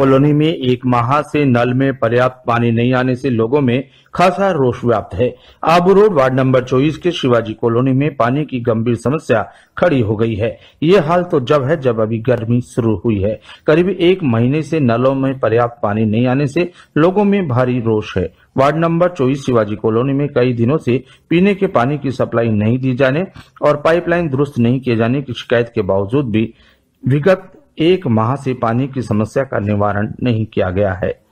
colony में एक माह से नल में पर्याप्त पानी नहीं आने से लोगों में खासा रोष व्याप्त है आबू रोड वार्ड नंबर 24 के शिवाजी कॉलोनी में पानी की गंभीर समस्या खड़ी हो गई है ये हाल तो जब है जब अभी गर्मी शुरू हुई है करीब एक महीने से नलों में पर्याप्त पानी नहीं आने से लोगों में भारी रोष है वार्ड नंबर चौबीस शिवाजी कॉलोनी में कई दिनों से पीने के पानी की सप्लाई नहीं दी जाने और पाइपलाइन दुरुस्त नहीं किए जाने की शिकायत के बावजूद भी विगत एक माह से पानी की समस्या का निवारण नहीं किया गया है